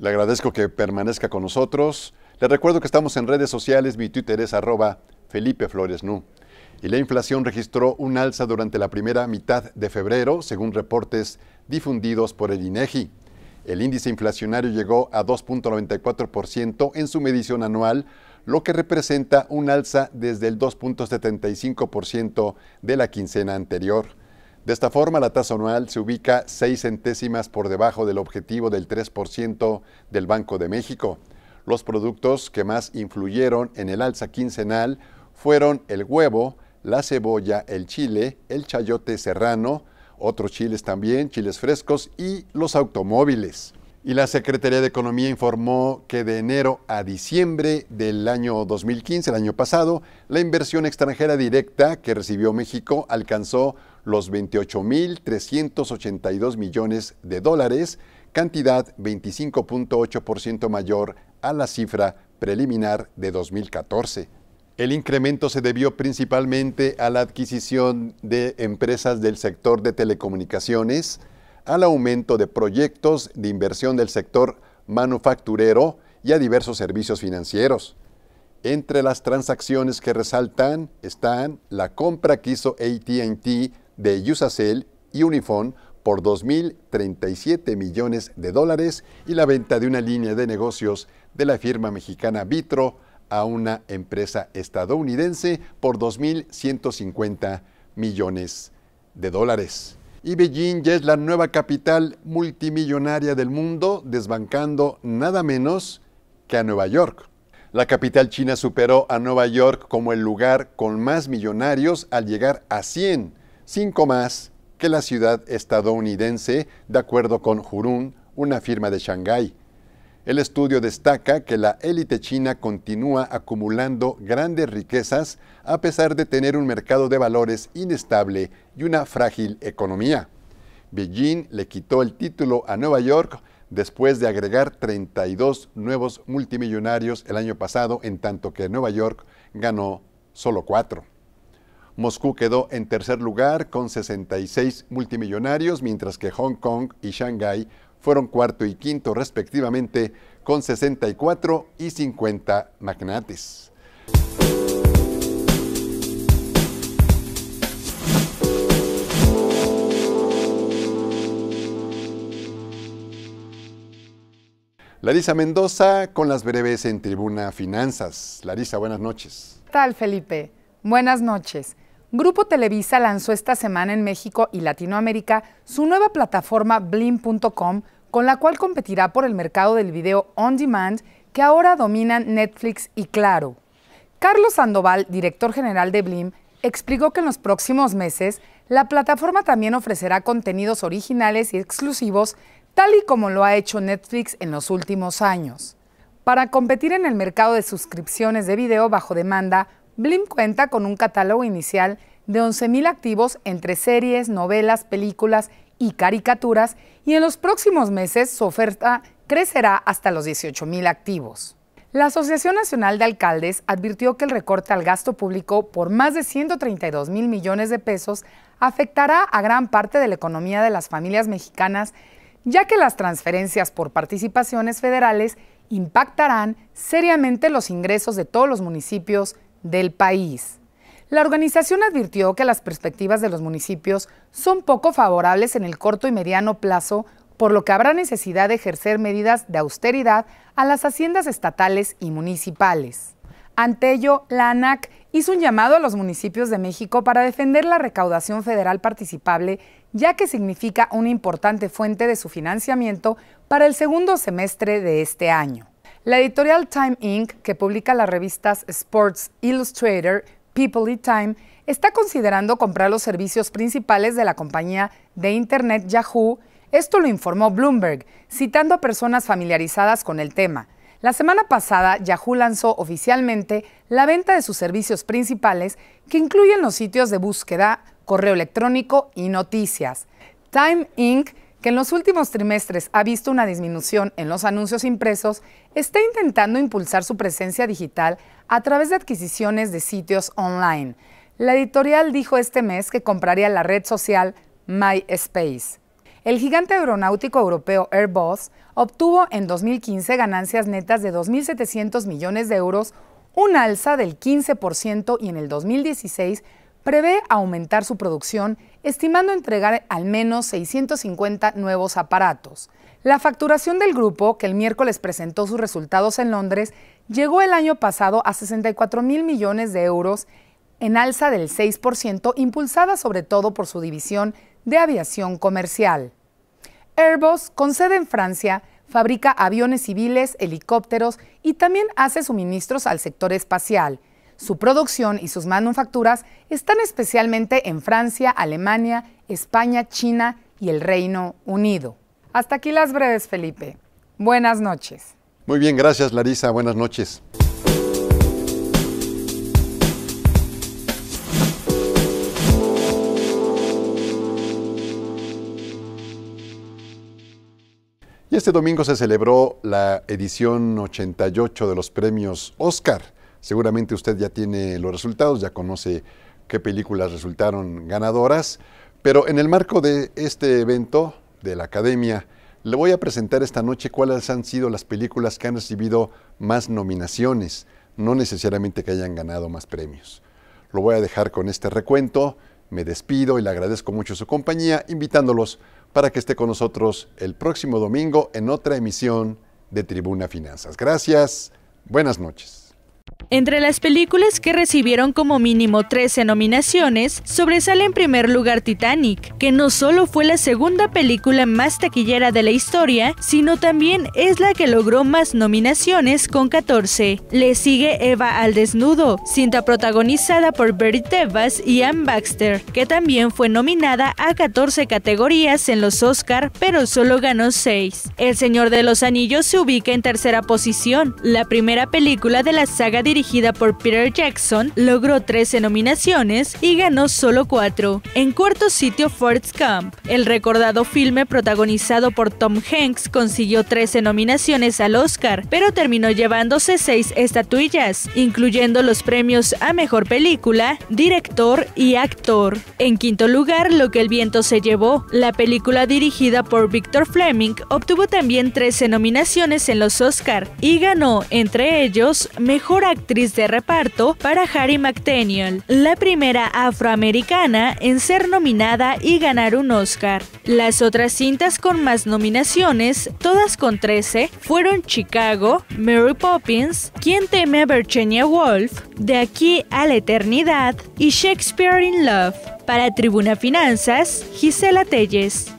Le agradezco que permanezca con nosotros. Le recuerdo que estamos en redes sociales, mi Twitter es arroba Felipe Flores Nu. Y la inflación registró un alza durante la primera mitad de febrero, según reportes difundidos por el INEGI. E el índice inflacionario llegó a 2.94% en su medición anual, lo que representa un alza desde el 2.75% de la quincena anterior. De esta forma, la tasa anual se ubica seis centésimas por debajo del objetivo del 3% del Banco de México. Los productos que más influyeron en el alza quincenal fueron el huevo, la cebolla, el chile, el chayote serrano, otros chiles también, chiles frescos y los automóviles y la Secretaría de Economía informó que de enero a diciembre del año 2015, el año pasado, la inversión extranjera directa que recibió México alcanzó los 28.382 millones de dólares, cantidad 25.8% mayor a la cifra preliminar de 2014. El incremento se debió principalmente a la adquisición de empresas del sector de telecomunicaciones, al aumento de proyectos de inversión del sector manufacturero y a diversos servicios financieros. Entre las transacciones que resaltan están la compra que hizo ATT de Usacell y Unifon por 2.037 millones de dólares y la venta de una línea de negocios de la firma mexicana Vitro a una empresa estadounidense por 2.150 millones de dólares y Beijing ya es la nueva capital multimillonaria del mundo, desbancando nada menos que a Nueva York. La capital china superó a Nueva York como el lugar con más millonarios al llegar a 100, cinco más que la ciudad estadounidense, de acuerdo con Hurun, una firma de Shanghái. El estudio destaca que la élite china continúa acumulando grandes riquezas a pesar de tener un mercado de valores inestable y una frágil economía. Beijing le quitó el título a Nueva York después de agregar 32 nuevos multimillonarios el año pasado, en tanto que Nueva York ganó solo cuatro. Moscú quedó en tercer lugar con 66 multimillonarios, mientras que Hong Kong y Shanghái fueron cuarto y quinto respectivamente con 64 y 50 magnates. Larisa Mendoza con las breves en Tribuna Finanzas. Larisa, buenas noches. ¿Qué tal, Felipe? Buenas noches. Grupo Televisa lanzó esta semana en México y Latinoamérica su nueva plataforma blim.com, con la cual competirá por el mercado del video on demand que ahora dominan Netflix y Claro. Carlos Sandoval, director general de Blim, explicó que en los próximos meses la plataforma también ofrecerá contenidos originales y exclusivos, tal y como lo ha hecho Netflix en los últimos años. Para competir en el mercado de suscripciones de video bajo demanda, Blim cuenta con un catálogo inicial de 11.000 activos entre series, novelas, películas y caricaturas y en los próximos meses su oferta crecerá hasta los 18.000 activos. La Asociación Nacional de Alcaldes advirtió que el recorte al gasto público por más de 132 mil millones de pesos afectará a gran parte de la economía de las familias mexicanas, ya que las transferencias por participaciones federales impactarán seriamente los ingresos de todos los municipios del país. La organización advirtió que las perspectivas de los municipios son poco favorables en el corto y mediano plazo, por lo que habrá necesidad de ejercer medidas de austeridad a las haciendas estatales y municipales. Ante ello, la ANAC hizo un llamado a los municipios de México para defender la recaudación federal participable, ya que significa una importante fuente de su financiamiento para el segundo semestre de este año. La editorial Time Inc., que publica las revistas Sports Illustrator, People y Time, está considerando comprar los servicios principales de la compañía de Internet Yahoo. Esto lo informó Bloomberg, citando a personas familiarizadas con el tema. La semana pasada, Yahoo lanzó oficialmente la venta de sus servicios principales, que incluyen los sitios de búsqueda, correo electrónico y noticias. Time Inc que en los últimos trimestres ha visto una disminución en los anuncios impresos, está intentando impulsar su presencia digital a través de adquisiciones de sitios online. La editorial dijo este mes que compraría la red social MySpace. El gigante aeronáutico europeo Airbus obtuvo en 2015 ganancias netas de 2.700 millones de euros, un alza del 15% y en el 2016 prevé aumentar su producción, estimando entregar al menos 650 nuevos aparatos. La facturación del grupo, que el miércoles presentó sus resultados en Londres, llegó el año pasado a 64 mil millones de euros, en alza del 6%, impulsada sobre todo por su división de aviación comercial. Airbus, con sede en Francia, fabrica aviones civiles, helicópteros y también hace suministros al sector espacial. Su producción y sus manufacturas están especialmente en Francia, Alemania, España, China y el Reino Unido. Hasta aquí las breves, Felipe. Buenas noches. Muy bien, gracias Larisa. Buenas noches. Y este domingo se celebró la edición 88 de los premios Oscar. Seguramente usted ya tiene los resultados, ya conoce qué películas resultaron ganadoras, pero en el marco de este evento de la Academia, le voy a presentar esta noche cuáles han sido las películas que han recibido más nominaciones, no necesariamente que hayan ganado más premios. Lo voy a dejar con este recuento, me despido y le agradezco mucho su compañía, invitándolos para que esté con nosotros el próximo domingo en otra emisión de Tribuna Finanzas. Gracias, buenas noches. Entre las películas que recibieron como mínimo 13 nominaciones, sobresale en primer lugar Titanic, que no solo fue la segunda película más taquillera de la historia, sino también es la que logró más nominaciones con 14. Le sigue Eva al desnudo, cinta protagonizada por Bertie Tebas y Anne Baxter, que también fue nominada a 14 categorías en los Oscar, pero solo ganó 6. El Señor de los Anillos se ubica en tercera posición, la primera película de la saga dirigida dirigida por Peter Jackson, logró 13 nominaciones y ganó solo 4. En cuarto sitio, Forrest Camp, El recordado filme protagonizado por Tom Hanks consiguió 13 nominaciones al Oscar, pero terminó llevándose 6 estatuillas, incluyendo los premios a Mejor Película, Director y Actor. En quinto lugar, Lo que el viento se llevó, la película dirigida por Victor Fleming, obtuvo también 13 nominaciones en los Oscar y ganó, entre ellos, Mejor Actor actriz de reparto para Harry McDaniel, la primera afroamericana en ser nominada y ganar un Oscar. Las otras cintas con más nominaciones, todas con 13, fueron Chicago, Mary Poppins, Quien teme a Virginia Woolf, De aquí a la eternidad y Shakespeare in Love. Para Tribuna Finanzas, Gisela Telles.